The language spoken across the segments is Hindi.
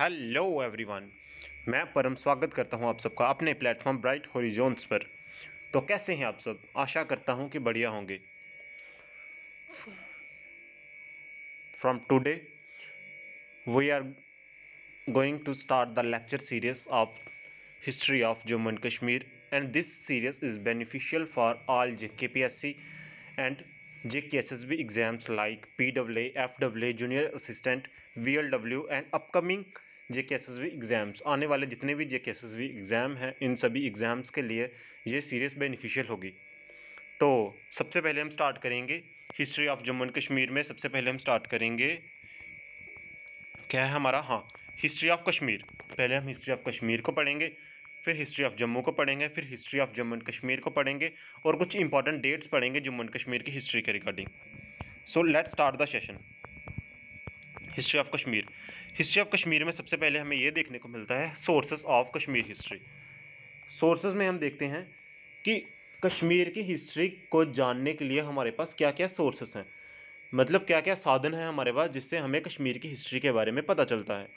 हेलो एवरीवन मैं परम स्वागत करता हूं आप सबका अपने प्लेटफॉर्म ब्राइट होरिजोन्स पर तो कैसे हैं आप सब आशा करता हूं कि बढ़िया होंगे from today we are going to start the lecture series of history of Jammu and Kashmir and this series is beneficial for all J K P S C and S S B exams like P F W assistant V L W and upcoming J K S S B exams आने वाले जितने भी एस एस बी एग्ज़ाम हैं इन सभी एग्ज़ाम्स के लिए ये सीरीज़ बेनिफिशियल होगी तो सबसे पहले हम स्टार्ट करेंगे history of Jammu and Kashmir में सबसे पहले हम स्टार्ट करेंगे क्या है हमारा हाँ हिस्ट्री ऑफ कश्मीर पहले हम हिस्ट्री ऑफ कश्मीर को पढ़ेंगे फिर हिस्ट्री ऑफ जम्मू को पढ़ेंगे फिर history of Jammu and Kashmir को पढ़ेंगे और कुछ इंपॉर्टेंट डेट्स पढ़ेंगे जम्मू एंड कश्मीर की हिस्ट्री के regarding so let start the session history of Kashmir history of Kashmir में सबसे पहले हमें यह देखने को मिलता है sources of Kashmir history sources में हम देखते हैं कि कश्मीर की हिस्ट्री को जानने के लिए हमारे पास क्या क्या सोर्सेज हैं मतलब क्या क्या साधन हैं हमारे पास जिससे हमें कश्मीर की हिस्ट्री के बारे में पता चलता है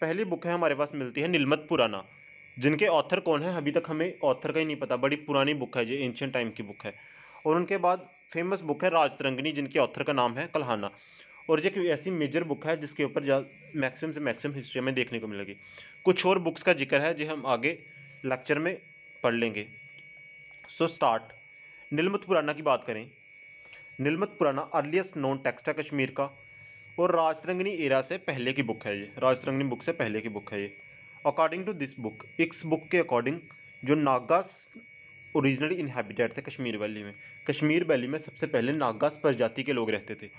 पहली बुक है हमारे पास मिलती है नीलमत पुराना जिनके ऑथर कौन है अभी तक हमें ऑथर का ही नहीं पता बड़ी पुरानी बुक है जो एंशियन टाइम की बुक है और उनके बाद फेमस बुक है राजतरंगनी जिनके ऑथर का नाम है कलहाना और ये कोई ऐसी मेजर बुक है जिसके ऊपर मैक्सिमम से मैक्सिमम हिस्ट्री हमें देखने को मिलेगी कुछ और बुक्स का जिक्र है जो हम आगे लेक्चर में पढ़ लेंगे सो स्टार्ट नीलमत पुराना की बात करें नीलमत पुराना अर्लीस्ट नॉन टेक्स्ट है कश्मीर का और राजतरंगनी एरा से पहले की बुक है ये राजतरंगनी बुक से पहले की बुक है ये अकॉर्डिंग टू दिस बुक इस बुक के अकॉर्डिंग जो नागास ओरिजिनली इनहेबिटेड थे कश्मीर वैली में कश्मीर वैली में सबसे पहले नागास प्रजाति के लोग रहते थे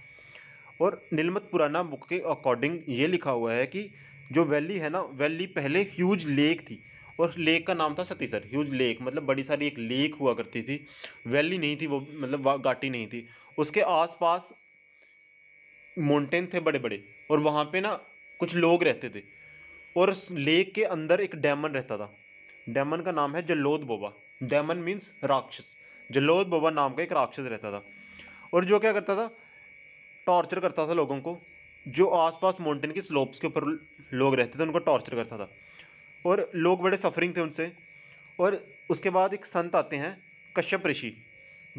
और नीलमत पुराना बुक के अकॉर्डिंग ये लिखा हुआ है कि जो वैली है ना वैली पहले ह्यूज लेक थी और लेक का नाम था सतीसर ह्यूज लेक मतलब बड़ी सारी एक लेक हुआ करती थी वैली नहीं थी वो मतलब घाटी नहीं थी उसके आसपास माउंटेन थे बड़े बड़े और वहाँ पे ना कुछ लोग रहते थे और लेक के अंदर एक डैमन रहता था डैमन का नाम है जल्लोद बोबा डैमन मीन्स राक्षस जल्लोद बोबा नाम का एक राक्षस रहता था और जो क्या करता था टॉर्चर करता था लोगों को जो आसपास माउंटेन के स्लोप्स के ऊपर लोग रहते थे उनको टॉर्चर करता था और लोग बड़े सफरिंग थे उनसे और उसके बाद एक संत आते हैं कश्यप ऋषि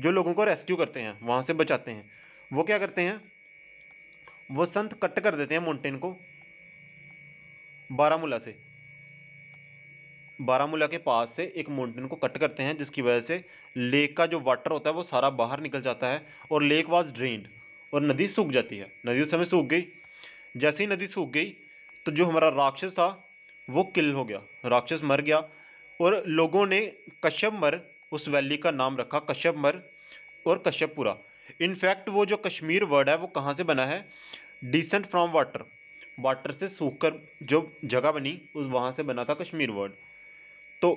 जो लोगों को रेस्क्यू करते हैं वहाँ से बचाते हैं वो क्या करते हैं वो संत कट कर देते हैं माउंटेन को बारामूला से बारामूला के पास से एक माउंटेन को कट करते हैं जिसकी वजह से लेक का जो वाटर होता है वो सारा बाहर निकल जाता है और लेक वाज ड्रेन्ड और नदी सूख जाती है नदी उस समय सूख गई जैसे ही नदी सूख गई तो जो हमारा राक्षस था वो किल हो गया राक्षस मर गया और लोगों ने कश्यप मर उस वैली का नाम रखा कश्यप मर और कश्यपपुरा इनफैक्ट वो जो कश्मीर वर्ड है वो कहाँ से बना है डिसेंट फ्रॉम वाटर वाटर से सूखकर जो जगह बनी उस वहाँ से बना था कश्मीर वर्ड तो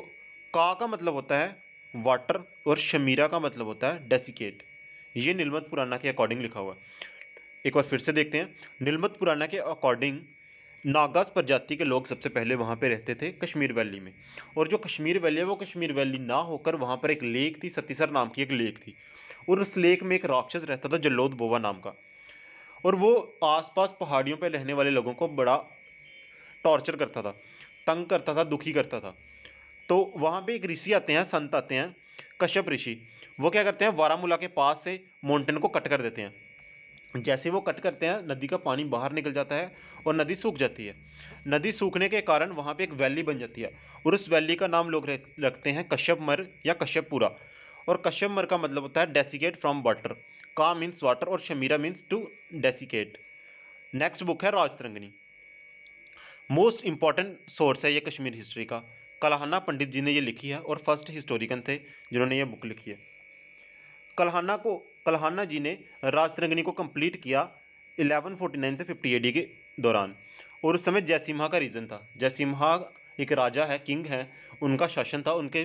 का का मतलब होता है वाटर और शमीरा का मतलब होता है डेसिकेट ये नीलमत पुराना के अकॉर्डिंग लिखा हुआ है एक बार फिर से देखते हैं नीलमत पुराना के अकॉर्डिंग नागास प्रजाति के लोग सबसे पहले वहाँ पे रहते थे कश्मीर वैली में और जो कश्मीर वैली है वो कश्मीर वैली ना होकर वहाँ पर एक लेक थी सतीसर नाम की एक लेक थी और उस लेक में एक राक्षस रहता था जल्लोद बोवा नाम का और वो आसपास पहाड़ियों पे रहने वाले लोगों को बड़ा टॉर्चर करता था तंग करता था दुखी करता था तो वहाँ पे एक ऋषि आते हैं संत आते हैं कश्यप ऋषि वो क्या करते हैं वारामूला के पास से माउंटेन को कट कर देते हैं जैसे वो कट करते हैं नदी का पानी बाहर निकल जाता है और नदी सूख जाती है नदी सूखने के कारण वहाँ पे एक वैली बन जाती है और उस वैली का नाम लोग रखते हैं कश्यप मर या कश्यपपुरा और कश्यप मर का मतलब होता है डेसिकेट फ्रॉम वाटर का मीन्स वाटर और शमीरा means to desiccate next book है राजतरंगनी मोस्ट इंपॉर्टेंट सोर्स है ये कश्मीर हिस्ट्री का कलहाना पंडित जी ने ये लिखी है और फर्स्ट हिस्टोरिकन थे जिन्होंने ये बुक लिखी है कलहाना को कलहाना जी ने राजतरंगनी को कंप्लीट किया 1149 से 50 एडी के दौरान और उस समय जयसिम्हा का रीजन था जयसिम्हा एक राजा है किंग है उनका शासन था उनके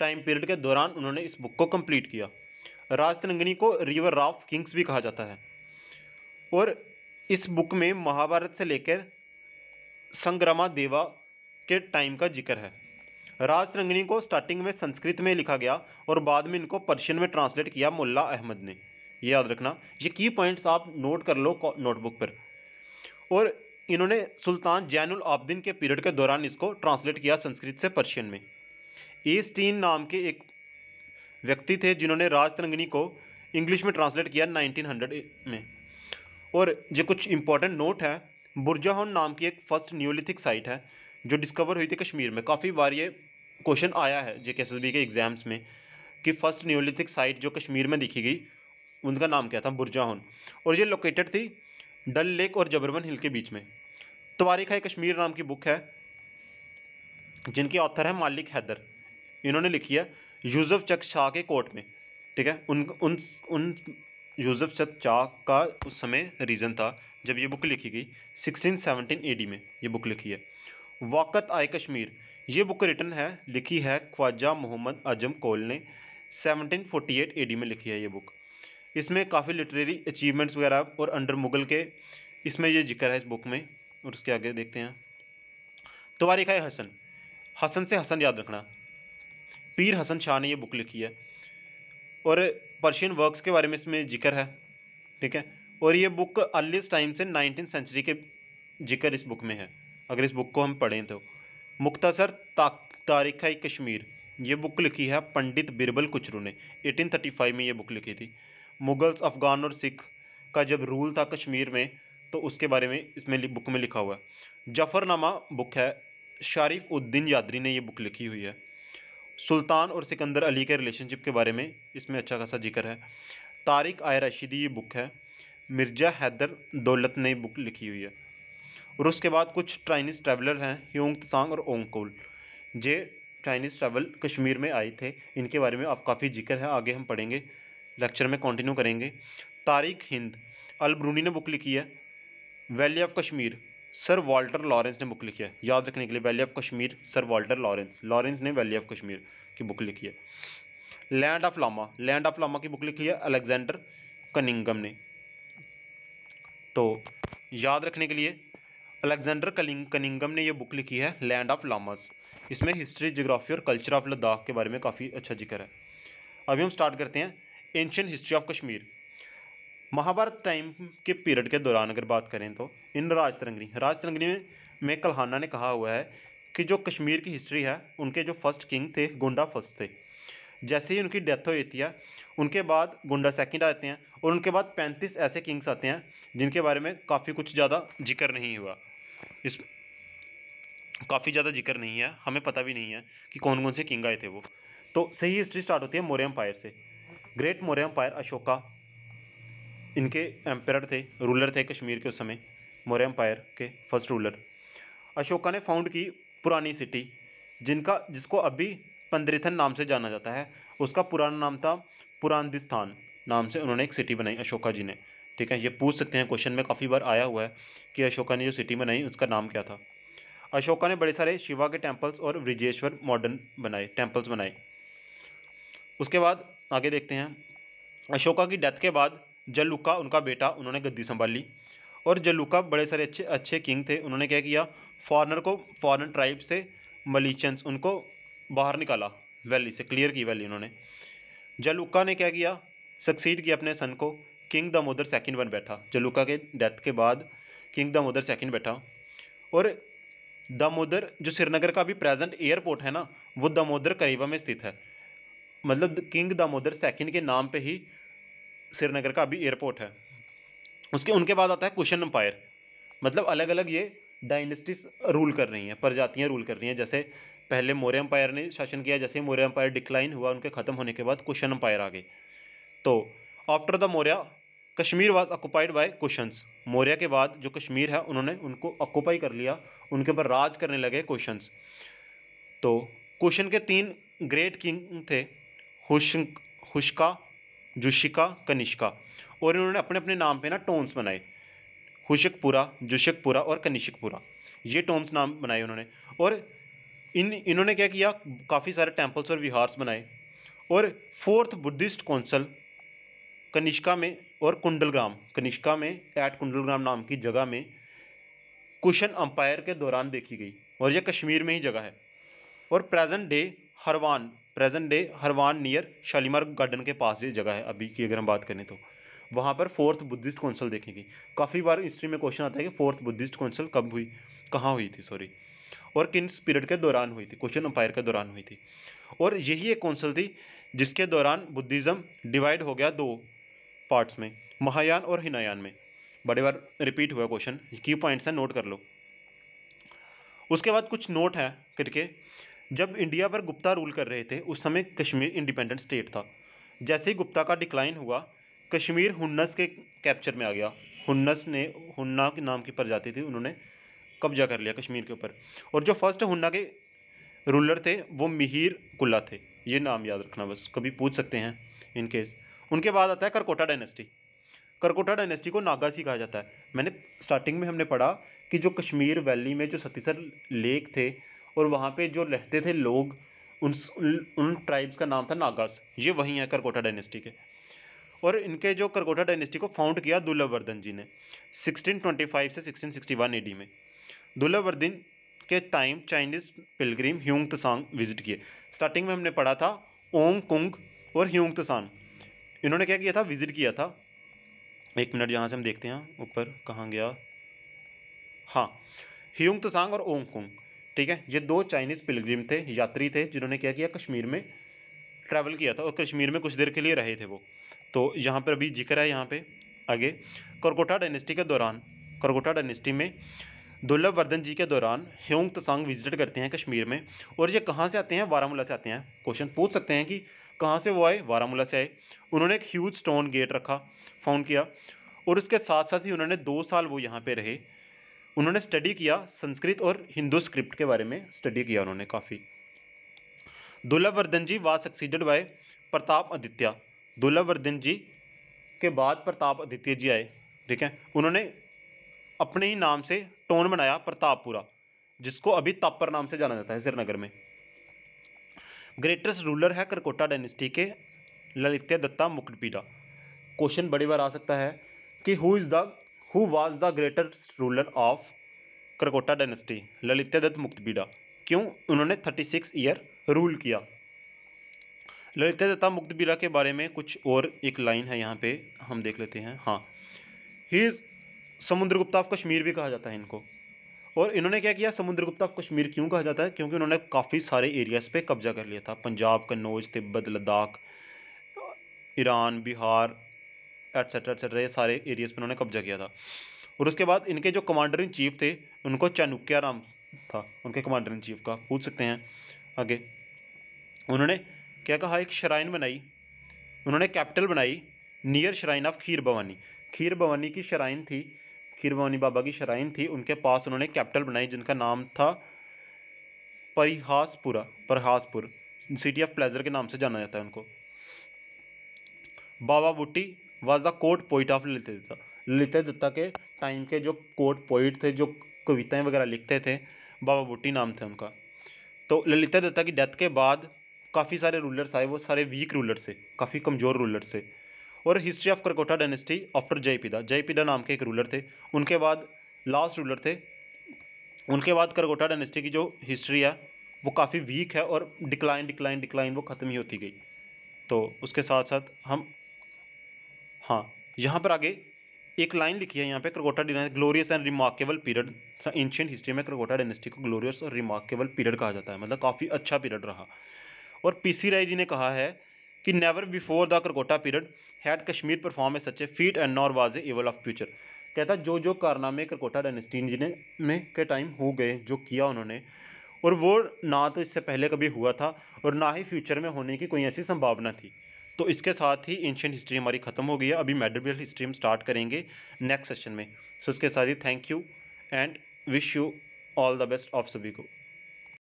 टाइम पीरियड के दौरान उन्होंने इस बुक को कंप्लीट किया राजतरंगिनी को रिवर ऑफ किंग्स भी कहा जाता है और इस बुक में महाभारत से लेकर संग्रमा देवा के टाइम का जिक्र है राजतरंगिनी को स्टार्टिंग में संस्कृत में लिखा गया और बाद में इनको पर्शियन में ट्रांसलेट किया मुल्ला अहमद ने ये याद रखना ये की पॉइंट्स आप नोट कर लो नोटबुक पर और इन्होंने सुल्तान जैनुल आबदीन के पीरियड के दौरान इसको ट्रांसलेट किया संस्कृत से पर्शियन में ईस्टीन नाम के एक व्यक्ति थे जिन्होंने तरंगनी को इंग्लिश में ट्रांसलेट किया 1900 में और जो कुछ इंपॉर्टेंट नोट है बुरजाहन नाम की एक फर्स्ट न्यूलिथिक साइट है जो डिस्कवर हुई थी कश्मीर में काफ़ी बार ये क्वेश्चन आया है जे के के एग्ज़ाम्स में कि फ़र्स्ट न्यूलिथिक साइट जो कश्मीर में दिखी गई उनका नाम क्या था बुरजाहन और ये लोकेटेड थी डल लेक और जबरवन हिल के बीच में तवारीखा कश्मीर नाम की बुक है जिनके ऑथर है मालिक हैदर इन्होंने लिखी है यूसुफ चक शाह के कोर्ट में ठीक है उन उन उन यूसुफ चक शाह का उस समय रीज़न था जब ये बुक लिखी गई 1617 एडी में ये बुक लिखी है वाक़त आए कश्मीर ये बुक रिटन है लिखी है ख्वाजा मोहम्मद अजम कोल ने 1748 एडी में लिखी है ये बुक इसमें काफ़ी लिटरेरी अचीवमेंट्स वगैरह और अंडर मुगल के इसमें ये जिक्र है इस बुक में और उसके आगे देखते हैं खाए हसन हसन से हसन याद रखना पीर हसन शाह ने ये बुक लिखी है और पर्शियन वर्क्स के बारे में इसमें जिक्र है ठीक है और ये बुक अर्लीस्ट टाइम से नाइनटीन सेंचुरी के जिक्र इस बुक में है अगर इस बुक को हम पढ़ें तो मुख्तसर तारीख कश्मीर ये बुक लिखी है पंडित बिरबल कुचरू ने 1835 में ये बुक लिखी थी मुगल्स अफ़गान और सिख का जब रूल था कश्मीर में तो उसके बारे में इसमें बुक में लिखा हुआ है जफ़रनामा बुक है शारिफ उद्दीन यादरी ने ये बुक लिखी हुई है सुल्तान और सिकंदर अली के रिलेशनशिप के बारे में इसमें अच्छा खासा जिक्र है तारिक आय रशीदी ये बुक है मिर्जा हैदर दौलत ने बुक लिखी हुई है और उसके बाद कुछ चाइनीज़ ट्रैवलर हैं ह्योंग तसांग और कोल जे चाइनीज़ ट्रैवल कश्मीर में आए थे इनके बारे में आप काफ़ी जिक्र है आगे हम पढ़ेंगे लेक्चर में कंटिन्यू करेंगे तारिक हिंद अलब्रूनी ने बुक लिखी है valley of Kashmir sir Walter Lawrence ने बुक लिखी है याद रखने के लिए valley of Kashmir sir Walter Lawrence Lawrence ने वैली ऑफ कश्मीर की बुक लिखी है land of lama land of lama की बुक लिखी है अलेक्जेंडर कनिंगम ने तो याद रखने के लिए अलेक्जेंडर कलिंग कनिंगम ने यह बुक लिखी है लैंड ऑफ लामाज इसमें हिस्ट्री जोग्राफी और कल्चर ऑफ लद्दाख के बारे में काफ़ी अच्छा जिक्र है अभी हम स्टार्ट करते हैं ancient history of Kashmir Mahabharata time के पीरियड के दौरान अगर बात करें तो इन राजतरंगिणी राजतरंगिणी में, में कल्हाना ने कहा हुआ है कि जो कश्मीर की हिस्ट्री है उनके जो फर्स्ट किंग थे गोंडा फर्स्ट थे जैसे ही उनकी डेथ हो जाती है उनके बाद गुंडा सेकंड आते हैं और उनके बाद पैंतीस ऐसे किंग्स आते हैं जिनके बारे में काफ़ी कुछ ज़्यादा जिक्र नहीं हुआ इस काफ़ी ज़्यादा जिक्र नहीं है हमें पता भी नहीं है कि कौन कौन से किंग आए थे वो तो सही हिस्ट्री स्टार्ट होती है मौर्य एम्पायर से ग्रेट मौर्य एम्पायर अशोका इनके एम्पायर थे रूलर थे कश्मीर के उस समय मौर्य एम्पायर के फर्स्ट रूलर अशोका ने फाउंड की पुरानी सिटी जिनका जिसको अभी पंद्रिथन नाम से जाना जाता है उसका पुराना नाम था पुरानदिस्थान नाम से उन्होंने एक सिटी बनाई अशोका जी ने ठीक है ये पूछ सकते हैं क्वेश्चन में काफ़ी बार आया हुआ है कि अशोका ने जो सिटी बनाई उसका नाम क्या था अशोका ने बड़े सारे शिवा के टेम्पल्स और ब्रिजेश्वर मॉडर्न बनाए टेम्पल्स बनाए उसके बाद आगे देखते हैं अशोका की डेथ के बाद जल्लुका उनका बेटा उन्होंने गद्दी संभाल ली और जल्लुका बड़े सारे अच्छे अच्छे किंग थे उन्होंने क्या किया फॉरनर को फॉरन ट्राइब से मलिचन्स उनको बाहर निकाला वैली से क्लियर की वैली उन्होंने जलुका ने क्या किया सक्सीड किया अपने सन को किंग दामोदर सेकंड बन बैठा जलुका के डेथ के बाद किंग दामोदर सेकंड बैठा और दामोदर जो श्रीनगर का भी प्रेजेंट एयरपोर्ट है ना वो दामोदर करीबा में स्थित है मतलब किंग दामोदर सेकंड के नाम पे ही श्रीनगर का अभी एयरपोर्ट है उसके उनके बाद आता है कुशन अम्पायर मतलब अलग अलग ये डायनेस्टीज रूल कर रही हैं प्रजातियाँ रूल कर रही हैं जैसे पहले मौर्य अम्पायर ने शासन किया जैसे मौर्य अम्पायर डिक्लाइन हुआ उनके ख़त्म होने के बाद कुशन अम्पायर आ गए तो after the Maurya Kashmir was occupied by Kushans Maurya के बाद जो कश्मीर है उन्होंने उनको ऑक्युपाई कर लिया उनके ऊपर राज करने लगे क्वेश्चंस तो क्वेश्चन के तीन ग्रेट किंग थे हुश हुशका जुशिका कनिष्का और इन्होंने अपने अपने नाम पे ना टोन्स बनाए हुशकपुरा जुशकपुरा और कनिष्कपुरा ये टोन्स नाम बनाए उन्होंने और इन इन्होंने क्या किया काफ़ी सारे टेम्पल्स और विहार्स बनाए और फोर्थ बुद्धिस्ट कौंसल कनिष्का में और कुंडलग्राम कनिष्का में एट कुंडलग्राम नाम की जगह में कुशन अम्पायर के दौरान देखी गई और यह कश्मीर में ही जगह है और present day Harwan present day Harwan near Shalimar garden के पास ये जगह है अभी की अगर हम बात करें तो वहाँ पर फोर्थ बुद्धिस्ट काउंसिल देखेंगे काफ़ी बार हिस्ट्री में क्वेश्चन आता है कि फोर्थ बुद्धिस्ट काउंसिल कब हुई कहाँ हुई थी सॉरी और किन पीरियड के दौरान हुई थी क्वेश्चन अंपायर के दौरान हुई थी और यही एक कौंसिल थी जिसके दौरान बुद्धिज़्म डिवाइड हो गया दो पार्ट्स में महायान और हिनायान में बड़े बार रिपीट हुआ क्वेश्चन की पॉइंट्स हैं नोट कर लो उसके बाद कुछ नोट है करके जब इंडिया पर गुप्ता रूल कर रहे थे उस समय कश्मीर इंडिपेंडेंट स्टेट था जैसे ही गुप्ता का डिक्लाइन हुआ कश्मीर हुन्नस के कैप्चर में आ गया हुन्नस ने हुन्ना के नाम की प्रजाति थी उन्होंने कब्जा कर लिया कश्मीर के ऊपर और जो फर्स्ट हुन्ना के रूलर थे वो मिहिर कुल्ला थे ये नाम याद रखना बस कभी पूछ सकते हैं इन केस उनके बाद आता है करकोटा डायनेस्टी करकोटा डायनेस्टी को नागासी कहा जाता है मैंने स्टार्टिंग में हमने पढ़ा कि जो कश्मीर वैली में जो सतीसर लेक थे और वहाँ पे जो रहते थे लोग उन उन ट्राइब्स का नाम था नागास ये वहीं है करकोटा डायनेस्टी के और इनके जो करकोटा डायनेस्टी को फाउंड किया दुर्लभवर्धन जी ने 1625 से 1661 सिक्सटी में दुर्लभवर्धन के time Chinese pilgrim Hiuen Tsang visit किए स्टार्टिंग में हमने पढ़ा था ओम कुंग और ह्यूंग तसांग इन्होंने क्या किया था विजिट किया था एक मिनट जहाँ से हम देखते हैं ऊपर कहाँ गया हाँ ह्यूंग तसांग और ओम कुंग ठीक है ये दो चाइनीज़ पिलग्रिम थे यात्री थे जिन्होंने क्या किया कश्मीर में ट्रैवल किया था और कश्मीर में कुछ देर के लिए रहे थे वो तो यहाँ पर अभी जिक्र है यहाँ पे आगे करकोटा डायनेस्टी के दौरान करकोटा डायनेस्टी में दुर्लभ वर्धन जी के दौरान ह्योंग तसांग विजिट करते हैं कश्मीर में और ये कहाँ से आते हैं बारामूला से आते हैं क्वेश्चन पूछ सकते हैं कि कहाँ से वो आए बारामूला से आए उन्होंने एक ह्यूज स्टोन गेट रखा फाउंड किया और उसके साथ साथ ही उन्होंने दो साल वो यहाँ पर रहे उन्होंने स्टडी किया संस्कृत और हिंदू स्क्रिप्ट के बारे में स्टडी किया उन्होंने काफ़ी Durlabhvardhan ji was succeeded by Pratapaditya Durlabhvardhan ji के बाद प्रताप आदित्य जी आए ठीक है उन्होंने अपने ही नाम से टोन बनाया प्रतापपुरा जिसको अभी तापर नाम से जाना जाता है श्रीनगर में ग्रेटेस्ट रूलर है करकोटा डायनेस्टी के ललित्य दत्ता मुकुटपीडा क्वेश्चन बड़ी बार आ सकता है कि who is the who was the greater ruler of Karkota dynasty Mukta Muktapida क्यों उन्होंने थर्टी सिक्स ईयर रूल किया मुक्त मुक्तबीड़ा के बारे में कुछ और एक लाइन है यहाँ पे हम देख लेते हैं हाँ ही समुद्रगुप्ता ऑफ कश्मीर भी कहा जाता है इनको और इन्होंने क्या किया समुद्रगुप्ता ऑफ कश्मीर क्यों कहा जाता है क्योंकि उन्होंने काफ़ी सारे एरियाज़ पे कब्जा कर लिया था Punjab Kannauj Tibet Ladakh Iran Bihar etcetera etcetera ये सारे एरियाज पर उन्होंने कब्जा किया था और उसके बाद इनके जो कमांडर इन चीफ थे उनको चाणुक्य राम था उनके कमांडर इन चीफ का पूछ सकते हैं आगे उन्होंने क्या कहा एक श्राइन बनाई उन्होंने कैपिटल बनाई near shrine of Kheer Bhawani Kheer Bhawani की श्राइन थी खीर भवानी बाबा की श्राइन थी उनके पास उन्होंने कैपिटल बनाई जिनका नाम था Parihaspura Parihaspur city of pleasure के नाम से जाना जाता है उनको बाबा बुट्टी was the court poet of Lalitaditya दत्ता के टाइम के जो कोट पोइट थे जो कविताएं वगैरह लिखते थे बाबा बुट्टी नाम थे उनका तो ललिता दत्ता की डेथ के बाद काफ़ी सारे रूलर्स आए वो सारे वीक रूलर्स थे काफ़ी कमज़ोर रूलर थे और history of Karkota dynasty after Jayapida Jayapida नाम के एक रूलर थे उनके बाद लास्ट रूलर थे उनके बाद करकोटा डेनेस्टी की जो हिस्ट्री है वो काफ़ी वीक है और डिक्लाइन डिक्लाइन डिक्लाइन वो ख़त्म ही होती गई तो उसके साथ साथ हम हाँ यहाँ पर आगे एक लाइन लिखी है यहाँ पे Karkota dynasty glorious and remarkable period ancient history में क्रकोटा डिनेस्टी को ग्लोरियस और रिमार्केबल पीरियड कहा जाता है मतलब काफ़ी अच्छा पीरियड रहा और पी सी राय जी ने कहा है कि never before the Karkota period had Kashmir perform a such a feat and nor was a evil of future कहता जो जो कारनामे क्रकोटा डायनेस्टी जी ने में के टाइम हो गए जो किया उन्होंने और वो ना तो इससे पहले कभी हुआ था और ना ही फ्यूचर में होने की कोई ऐसी संभावना थी तो इसके साथ ही एंशियंट हिस्ट्री हमारी ख़त्म हो गई है अभी मेडिवल हिस्ट्री हम स्टार्ट करेंगे नेक्स्ट सेशन में सो so इसके साथ ही thank you and wish you all the best of सभी को